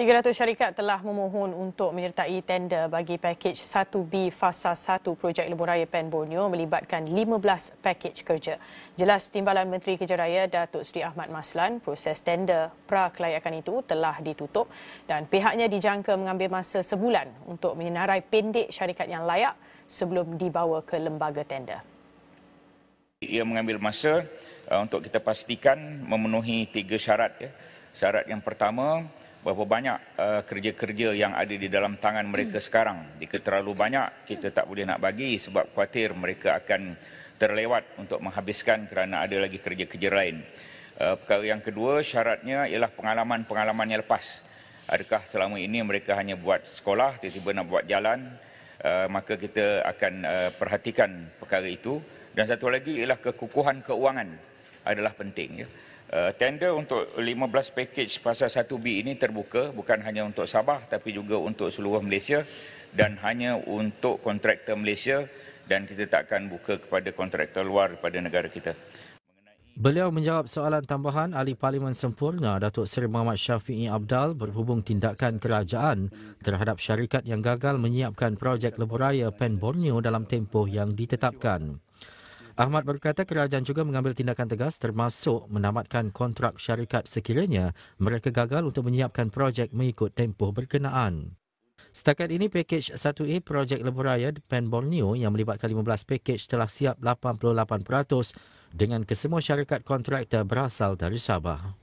300 syarikat telah memohon untuk menyertai tender bagi pakej 1B Fasa 1 projek lebuh raya Pen Borneo melibatkan 15 pakej kerja. Jelas Timbalan Menteri Kerja Raya Datuk Seri Ahmad Maslan, proses tender pra kelayakan itu telah ditutup dan pihaknya dijangka mengambil masa sebulan untuk menyenarai pendek syarikat yang layak sebelum dibawa ke lembaga tender. Ia mengambil masa uh, untuk kita pastikan memenuhi tiga syarat. Ya. Syarat yang pertama, berapa banyak uh, kerja-kerja yang ada di dalam tangan mereka hmm. sekarang. Jika terlalu banyak, kita tak boleh nak bagi sebab khawatir mereka akan terlewat untuk menghabiskan kerana ada lagi kerja-kerja lain. Uh, perkara yang kedua, syaratnya ialah pengalaman-pengalaman yang lepas. Adakah selama ini mereka hanya buat sekolah, tiba-tiba nak buat jalan, uh, maka kita akan uh, perhatikan perkara itu. Dan satu lagi ialah kekukuhan keuangan adalah penting. Ya uh, tender untuk 15 package pasal 1B ini terbuka bukan hanya untuk Sabah tapi juga untuk seluruh Malaysia dan hanya untuk kontraktor Malaysia dan kita takkan buka kepada kontraktor luar daripada negara kita. Beliau menjawab soalan tambahan ahli parlimen sempurna Datuk Seri Muhammad Syafiee Abdal berhubung tindakan kerajaan terhadap syarikat yang gagal menyiapkan projek leburaya raya Pen Borneo dalam tempoh yang ditetapkan. Ahmad berkata kerajaan juga mengambil tindakan tegas termasuk menamatkan kontrak syarikat sekiranya mereka gagal untuk menyiapkan projek mengikut tempoh berkenaan. Setakat ini, pakej 1A projek Lebuh Raya Pen Borneo yang melibatkan 15 pakej telah siap 88% dengan kesemua syarikat kontraktor berasal dari Sabah.